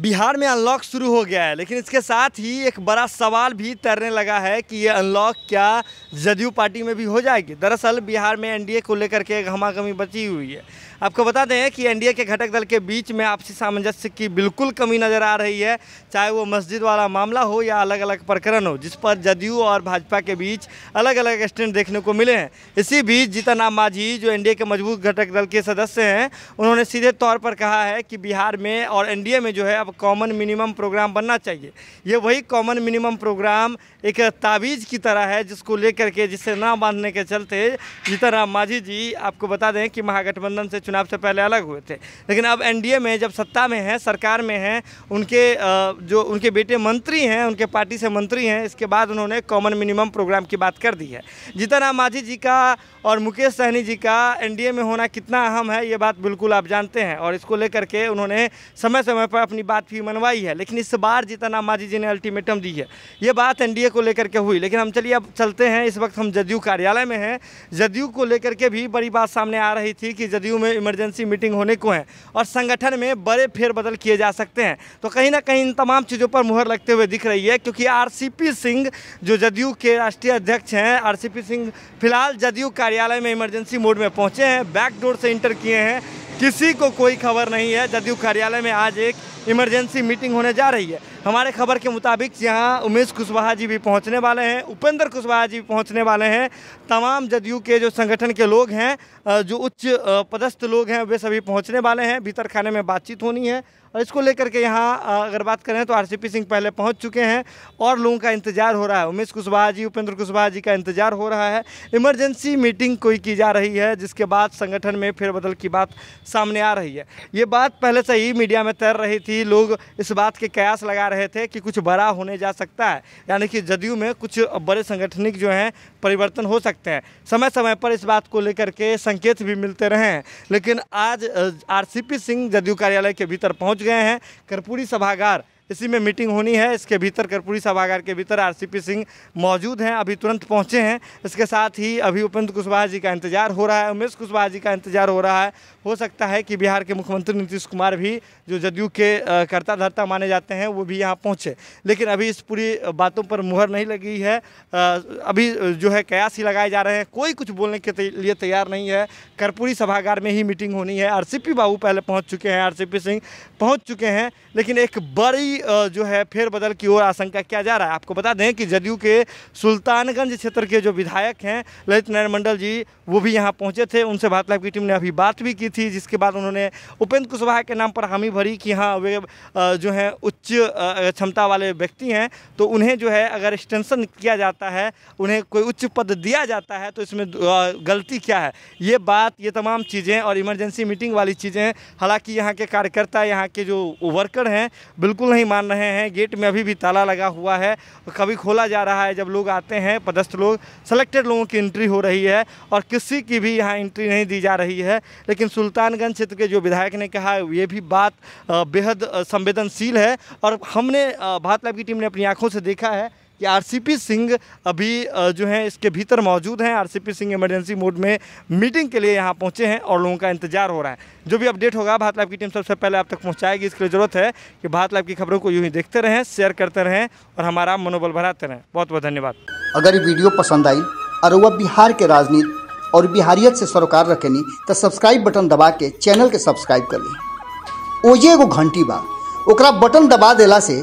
बिहार में अनलॉक शुरू हो गया है लेकिन इसके साथ ही एक बड़ा सवाल भी तैरने लगा है कि ये अनलॉक क्या जदयू पार्टी में भी हो जाएगी दरअसल बिहार में एनडीए को लेकर के घमाघमी बची हुई है आपको बता दें कि एनडीए के घटक दल के बीच में आपसी सामंजस्य की बिल्कुल कमी नज़र आ रही है चाहे वो मस्जिद वाला मामला हो या अलग अलग प्रकरण हो जिस पर जदयू और भाजपा के बीच अलग अलग स्टैंड देखने को मिले हैं इसी बीच जीतन राम मांझी जो एन के मजबूत घटक दल के सदस्य हैं उन्होंने सीधे तौर पर कहा है कि बिहार में और एन में जो है अब कॉमन मिनिमम प्रोग्राम बनना चाहिए ये वही कॉमन मिनिमम प्रोग्राम एक ताबीज़ की तरह है जिसको लेकर के जिससे ना बांधने के चलते जीतन राम मांझी जी आपको बता दें कि महागठबंधन से चुनाव से पहले अलग हुए थे लेकिन अब एनडीए में जब सत्ता में हैं सरकार में हैं उनके जो उनके बेटे मंत्री हैं उनके पार्टी से मंत्री हैं इसके बाद उन्होंने कॉमन मिनिमम प्रोग्राम की बात कर दी है जीतन राम मांझी जी का और मुकेश सहनी जी का एनडीए में होना कितना अहम है ये बात बिल्कुल आप जानते हैं और इसको लेकर के उन्होंने समय समय पर अपनी बात बात भी मनवाई है लेकिन इस बार जितना मांझी जी ने अल्टीमेटम दी है ये बात एनडीए को लेकर के हुई लेकिन हम चलिए अब चलते हैं इस वक्त हम जदयू कार्यालय में हैं जदयू को लेकर के भी बड़ी बात सामने आ रही थी कि जदयू में इमरजेंसी मीटिंग होने को है और संगठन में बड़े फेरबदल किए जा सकते हैं तो कहीं ना कहीं इन तमाम चीज़ों पर मुहर लगते हुए दिख रही है क्योंकि आर सिंह जो जदयू के राष्ट्रीय अध्यक्ष हैं आर सिंह फिलहाल जदयू कार्यालय में इमरजेंसी मोड में पहुंचे हैं बैकडोर से इंटर किए हैं किसी को कोई खबर नहीं है जदयू कार्यालय में आज एक इमरजेंसी मीटिंग होने जा रही है हमारे खबर के मुताबिक यहाँ उमेश कुशवाहा जी भी पहुँचने वाले हैं उपेंद्र कुशवाहा जी भी पहुँचने वाले हैं तमाम जदयू के जो संगठन के लोग हैं जो उच्च पदस्थ लोग हैं वे सभी पहुँचने वाले हैं भीतर खाने में बातचीत होनी है और इसको लेकर के यहाँ अगर बात करें तो आर सिंह पहले पहुँच चुके हैं और लोगों का इंतजार हो रहा है उमेश कुशवाहा जी उपेंद्र कुशवाहा जी का इंतजार हो रहा है इमरजेंसी मीटिंग कोई की जा रही है जिसके बाद संगठन में फिर बदल की बात सामने आ रही है ये बात पहले से ही मीडिया में तैर रही थी कि लोग इस बात के कयास लगा रहे थे कि कुछ बड़ा होने जा सकता है यानी कि जदयू में कुछ बड़े संगठनिक जो हैं परिवर्तन हो सकते हैं समय समय पर इस बात को लेकर के संकेत भी मिलते रहे हैं लेकिन आज आरसीपी सिंह जदयू कार्यालय के भीतर पहुंच गए हैं कर्पूरी सभागार इसी में मीटिंग होनी है इसके भीतर कर्पूरी सभागार के भीतर आरसीपी सिंह मौजूद हैं अभी तुरंत पहुंचे हैं इसके साथ ही अभी उपेंद्र कुशवाहा जी का इंतजार हो रहा है उमेश कुशवाहा जी का इंतजार हो रहा है हो सकता है कि बिहार के मुख्यमंत्री नीतीश कुमार भी जो जदयू के कर्ता धर्ता माने जाते हैं वो भी यहाँ पहुँचे लेकिन अभी इस पूरी बातों पर मुहर नहीं लगी है अभी जो है कयास ही लगाए जा रहे हैं कोई कुछ बोलने के लिए तैयार नहीं है कर्पूरी सभागार में ही मीटिंग होनी है आर बाबू पहले पहुँच चुके हैं आर सिंह पहुँच चुके हैं लेकिन एक बड़ी जो है फेरबदल की ओर आशंका किया जा रहा है आपको बता दें कि जदयू के सुल्तानगंज क्षेत्र के जो विधायक हैं ललित नारायण मंडल जी वो भी यहाँ पहुँचे थे उनसे भारत की टीम ने अभी बात भी की थी जिसके बाद उन्होंने उपेंद्र कुशवाहा के नाम पर हामी भरी कि हाँ वे जो हैं उच्च क्षमता वाले व्यक्ति हैं तो उन्हें जो है अगर एक्सटेंशन किया जाता है उन्हें कोई उच्च पद दिया जाता है तो इसमें गलती क्या है ये बात ये तमाम चीज़ें और इमरजेंसी मीटिंग वाली चीज़ें हालांकि यहाँ के कार्यकर्ता यहाँ के जो वर्कर हैं बिल्कुल नहीं नहीं मान रहे हैं गेट में अभी भी ताला लगा हुआ है कभी खोला जा रहा है जब लोग आते हैं पदस्थ लोग सेलेक्टेड लोगों की एंट्री हो रही है और किसी की भी यहाँ एंट्री नहीं दी जा रही है लेकिन सुल्तानगंज क्षेत्र के जो विधायक ने कहा ये भी बात बेहद संवेदनशील है और हमने भारत लाइव की टीम ने अपनी आँखों से देखा है कि आरसीपी सिंह अभी जो है इसके भीतर मौजूद हैं आरसीपी सिंह इमरजेंसी मोड में मीटिंग के लिए यहाँ पहुँचे हैं और लोगों का इंतजार हो रहा है जो भी अपडेट होगा भारत लाइव की टीम सबसे पहले आप तक पहुँचाएगी इसके लिए ज़रूरत है कि भारत लाइव की खबरों को यूँ ही देखते रहें शेयर करते रहें और हमारा मनोबल बढ़ाते रहें बहुत बहुत धन्यवाद अगर ये वीडियो पसंद आई और वह बिहार के राजनीति और बिहारियत से सरोकार रखेनी तो सब्सक्राइब बटन दबा के चैनल के सब्सक्राइब कर ली ओजे एगो घंटी बा ओकरा बटन दबा देला से